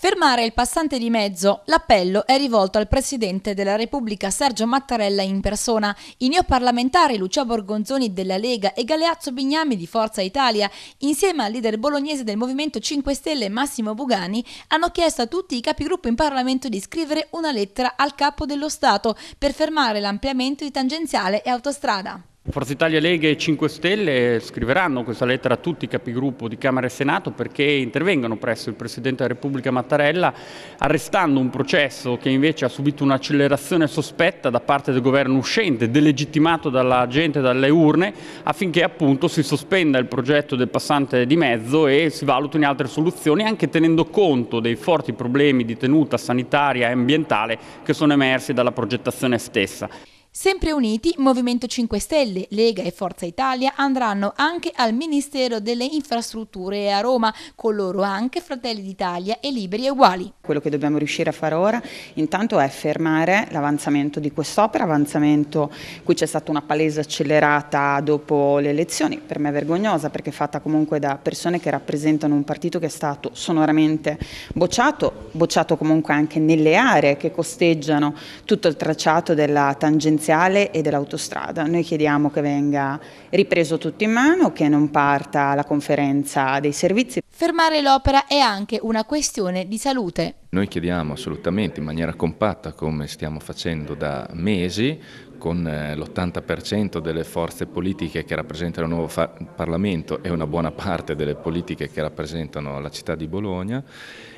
Fermare il passante di mezzo, l'appello è rivolto al Presidente della Repubblica Sergio Mattarella in persona, i neoparlamentari Lucia Borgonzoni della Lega e Galeazzo Bignami di Forza Italia, insieme al leader bolognese del Movimento 5 Stelle Massimo Bugani, hanno chiesto a tutti i capigruppo in Parlamento di scrivere una lettera al Capo dello Stato per fermare l'ampliamento di tangenziale e autostrada. Forza Italia Lega e 5 Stelle scriveranno questa lettera a tutti i capigruppo di Camera e Senato perché intervengano presso il Presidente della Repubblica Mattarella arrestando un processo che invece ha subito un'accelerazione sospetta da parte del governo uscente, delegittimato dalla gente, e dalle urne, affinché appunto si sospenda il progetto del passante di mezzo e si valutino altre soluzioni anche tenendo conto dei forti problemi di tenuta sanitaria e ambientale che sono emersi dalla progettazione stessa. Sempre uniti, Movimento 5 Stelle, Lega e Forza Italia andranno anche al Ministero delle Infrastrutture a Roma, con loro anche Fratelli d'Italia e Liberi e Uguali. Quello che dobbiamo riuscire a fare ora intanto è fermare l'avanzamento di quest'opera, avanzamento cui c'è stata una palese accelerata dopo le elezioni, per me è vergognosa perché è fatta comunque da persone che rappresentano un partito che è stato sonoramente bocciato, bocciato comunque anche nelle aree che costeggiano tutto il tracciato della tangenziale e dell'autostrada. Noi chiediamo che venga ripreso tutto in mano, che non parta la conferenza dei servizi. Fermare l'opera è anche una questione di salute. Noi chiediamo assolutamente in maniera compatta, come stiamo facendo da mesi, con eh, l'80% delle forze politiche che rappresentano il nuovo Parlamento e una buona parte delle politiche che rappresentano la città di Bologna,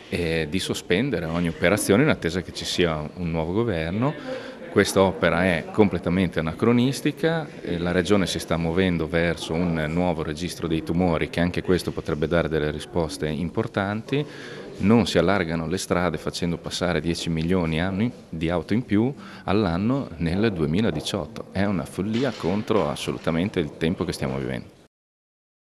eh, di sospendere ogni operazione in attesa che ci sia un nuovo governo. Questa opera è completamente anacronistica, eh, la Regione si sta muovendo verso un nuovo registro dei tumori che anche questo potrebbe dare delle risposte importanti non si allargano le strade facendo passare 10 milioni di auto in più all'anno nel 2018. È una follia contro assolutamente il tempo che stiamo vivendo.